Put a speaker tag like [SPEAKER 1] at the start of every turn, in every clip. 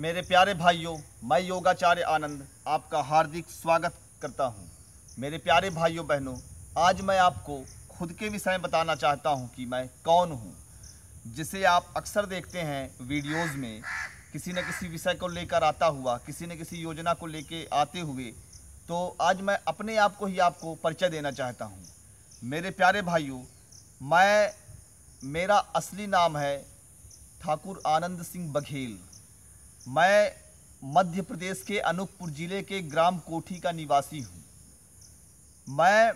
[SPEAKER 1] मेरे प्यारे भाइयों मैं योगाचार्य आनंद आपका हार्दिक स्वागत करता हूं। मेरे प्यारे भाइयों बहनों आज मैं आपको खुद के विषय में बताना चाहता हूं कि मैं कौन हूं, जिसे आप अक्सर देखते हैं वीडियोस में किसी न किसी विषय को लेकर आता हुआ किसी न किसी योजना को लेकर आते हुए तो आज मैं अपने आप को ही आपको परिचय देना चाहता हूँ मेरे प्यारे भाइयों मैं मेरा असली नाम है ठाकुर आनंद सिंह बघेल मैं मध्य प्रदेश के अनूपपुर ज़िले के ग्राम कोठी का निवासी हूँ मैं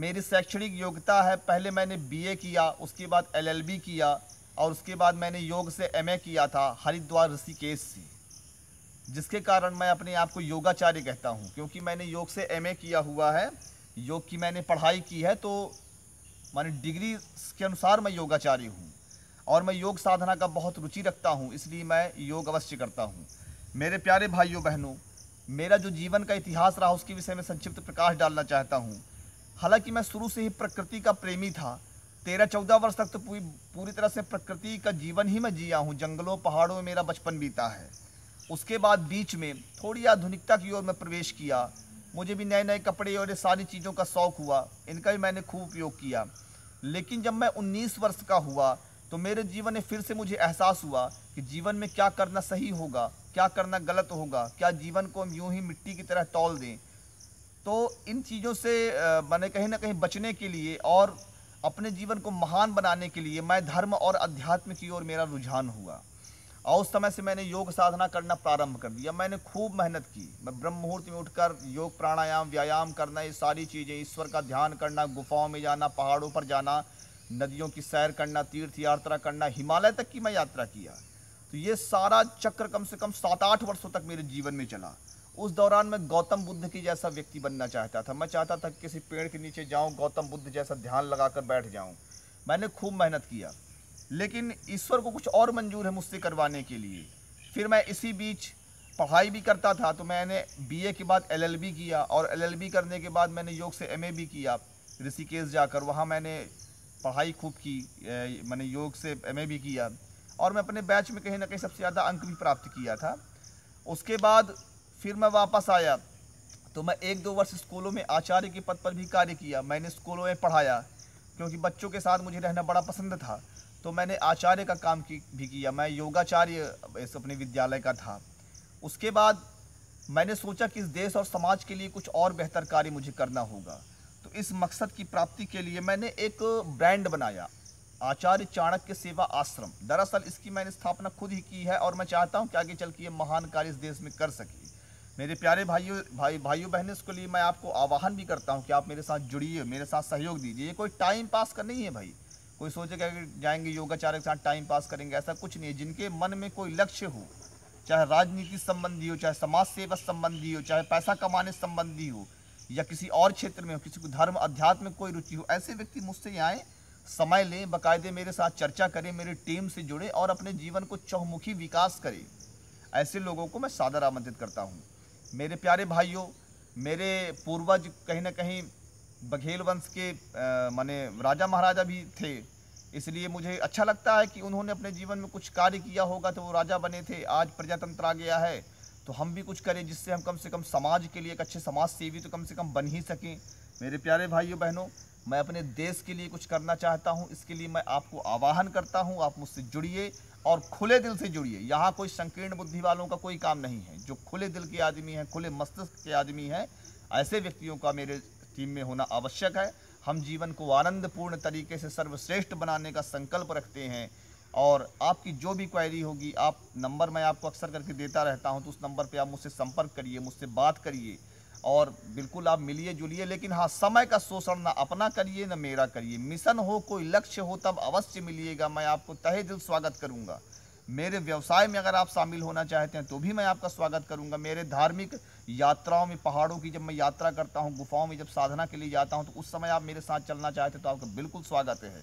[SPEAKER 1] मेरी शैक्षणिक योग्यता है पहले मैंने बीए किया उसके बाद एलएलबी किया और उसके बाद मैंने योग से एमए किया था हरिद्वार ऋषिकेश से जिसके कारण मैं अपने आप को योगाचार्य कहता हूँ क्योंकि मैंने योग से एमए किया हुआ है योग की मैंने पढ़ाई की है तो मैंने डिग्री के अनुसार मैं योगाचार्य हूँ और मैं योग साधना का बहुत रुचि रखता हूँ इसलिए मैं योग अवश्य करता हूँ मेरे प्यारे भाइयों बहनों मेरा जो जीवन का इतिहास रहा उसके विषय में संक्षिप्त प्रकाश डालना चाहता हूँ हालांकि मैं शुरू से ही प्रकृति का प्रेमी था तेरह चौदह वर्ष तक तो पूरी पूरी तरह से प्रकृति का जीवन ही मैं जिया हूँ जंगलों पहाड़ों में मेरा बचपन बीता है उसके बाद बीच में थोड़ी आधुनिकता की ओर मैं प्रवेश किया मुझे भी नए नए कपड़े और ये सारी चीज़ों का शौक़ हुआ इनका भी मैंने खूब उपयोग किया लेकिन जब मैं 19 वर्ष का हुआ तो मेरे जीवन में फिर से मुझे एहसास हुआ कि जीवन में क्या करना सही होगा क्या करना गलत होगा क्या जीवन को हम यूँ ही मिट्टी की तरह टॉल दें तो इन चीज़ों से मैंने कहीं ना कहीं बचने के लिए और अपने जीवन को महान बनाने के लिए मैं धर्म और अध्यात्म की ओर मेरा रुझान हुआ और उस समय से मैंने योग साधना करना प्रारंभ कर दिया मैंने खूब मेहनत की मैं ब्रह्म मुहूर्त में उठकर योग प्राणायाम व्यायाम करना ये सारी चीज़ें ईश्वर का ध्यान करना गुफाओं में जाना पहाड़ों पर जाना नदियों की सैर करना तीर्थ यात्रा करना हिमालय तक की मैं यात्रा किया तो ये सारा चक्र कम से कम सात आठ वर्षों तक मेरे जीवन में चला उस दौरान मैं गौतम बुद्ध की जैसा व्यक्ति बनना चाहता था मैं चाहता था किसी पेड़ के नीचे जाऊं गौतम बुद्ध जैसा ध्यान लगाकर बैठ जाऊं मैंने खूब मेहनत किया लेकिन ईश्वर को कुछ और मंजूर है मुझसे करवाने के लिए फिर मैं इसी बीच पढ़ाई भी करता था तो मैंने बीए के बाद एलएलबी किया और एलएलबी करने के बाद मैंने योग से एमए भी किया ऋषिकेश जाकर वहाँ मैंने पढ़ाई खूब की मैंने योग से एम भी किया और मैं अपने बैच में कहीं ना कहीं सबसे ज़्यादा अंक भी प्राप्त किया था उसके बाद फिर मैं वापस आया तो मैं एक दो वर्ष स्कूलों में आचार्य के पद पर भी कार्य किया मैंने स्कूलों में पढ़ाया क्योंकि बच्चों के साथ मुझे रहना बड़ा पसंद था तो मैंने आचार्य का काम की भी किया मैं योगाचार्य अपने विद्यालय का था उसके बाद मैंने सोचा कि इस देश और समाज के लिए कुछ और बेहतर कार्य मुझे करना होगा तो इस मकसद की प्राप्ति के लिए मैंने एक ब्रांड बनाया आचार्य चाणक्य सेवा आश्रम दरअसल इसकी मैंने स्थापना खुद ही की है और मैं चाहता हूँ कि आगे चल के ये महान कार्य इस देश में कर सके मेरे प्यारे भाइयों भाई भाइयों बहनों इसके लिए मैं आपको आवाहन भी करता हूँ कि आप मेरे साथ जुड़िए मेरे साथ सहयोग दीजिए ये कोई टाइम पास का नहीं है भाई कोई सोचेगा कि जाएंगे योगाचार्य के साथ टाइम पास करेंगे ऐसा कुछ नहीं है जिनके मन में कोई लक्ष्य हो चाहे राजनीति संबंधी हो चाहे समाज सेवा संबंधी हो चाहे पैसा कमाने संबंधी हो या किसी और क्षेत्र में हो किसी को धर्म अध्यात्म में कोई रुचि हो ऐसे व्यक्ति मुझसे आए समय लें बाकायदे मेरे साथ चर्चा करें मेरी टीम से जुड़े और अपने जीवन को चौमुखी विकास करें ऐसे लोगों को मैं सादर आमंत्रित करता हूँ मेरे प्यारे भाइयों मेरे पूर्वज कहीं ना कहीं बघेल वंश के माने राजा महाराजा भी थे इसलिए मुझे अच्छा लगता है कि उन्होंने अपने जीवन में कुछ कार्य किया होगा तो वो राजा बने थे आज प्रजातंत्र आ गया है तो हम भी कुछ करें जिससे हम कम से कम समाज के लिए एक अच्छे समाज सेवी तो कम से कम बन ही सकें मेरे प्यारे भाइयों बहनों मैं अपने देश के लिए कुछ करना चाहता हूँ इसके लिए मैं आपको आवाहन करता हूँ आप मुझसे जुड़िए और खुले दिल से जुड़िए यहाँ कोई संकीर्ण बुद्धि वालों का कोई काम नहीं है जो खुले दिल के आदमी हैं खुले मस्तिष्क के आदमी हैं ऐसे व्यक्तियों का मेरे टीम में होना आवश्यक है हम जीवन को आनंदपूर्ण तरीके से सर्वश्रेष्ठ बनाने का संकल्प रखते हैं और आपकी जो भी क्वायरी होगी आप नंबर मैं आपको अक्सर करके देता रहता हूँ तो उस नंबर पर आप मुझसे संपर्क करिए मुझसे बात करिए और बिल्कुल आप मिलिए जुलिए लेकिन हाँ समय का शोषण ना अपना करिए ना मेरा करिए मिशन हो कोई लक्ष्य हो तब अवश्य मिलिएगा मैं आपको तहे दिल स्वागत करूंगा मेरे व्यवसाय में अगर आप शामिल होना चाहते हैं तो भी मैं आपका स्वागत करूंगा मेरे धार्मिक यात्राओं में पहाड़ों की जब मैं यात्रा करता हूँ गुफाओं में जब साधना के लिए जाता हूँ तो उस समय आप मेरे साथ चलना चाहते हैं तो आपका बिल्कुल स्वागत है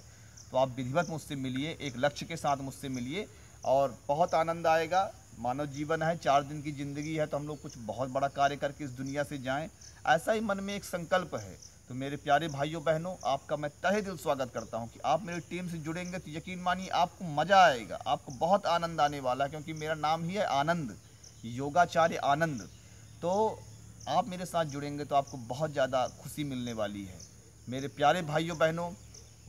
[SPEAKER 1] तो आप विधिवत मुझसे मिलिए एक लक्ष्य के साथ मुझसे मिलिए और बहुत आनंद आएगा मानव जीवन है चार दिन की ज़िंदगी है तो हम लोग कुछ बहुत बड़ा कार्य करके इस दुनिया से जाएं ऐसा ही मन में एक संकल्प है तो मेरे प्यारे भाइयों बहनों आपका मैं तहे दिल स्वागत करता हूं कि आप मेरी टीम से जुड़ेंगे तो यकीन मानिए आपको मज़ा आएगा आपको बहुत आनंद आने वाला है क्योंकि मेरा नाम ही है आनंद योगाचार्य आनंद तो आप मेरे साथ जुड़ेंगे तो आपको बहुत ज़्यादा खुशी मिलने वाली है मेरे प्यारे भाइयों बहनों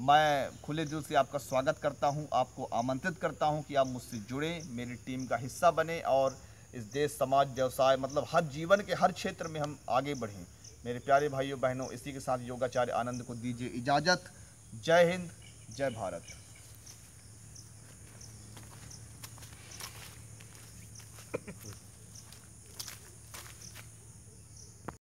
[SPEAKER 1] मैं खुले दिल से आपका स्वागत करता हूं, आपको आमंत्रित करता हूं कि आप मुझसे जुड़ें मेरी टीम का हिस्सा बने और इस देश समाज व्यवसाय मतलब हर जीवन के हर क्षेत्र में हम आगे बढ़ें मेरे प्यारे भाइयों बहनों इसी के साथ योगाचार्य आनंद को दीजिए इजाज़त जय हिंद जय भारत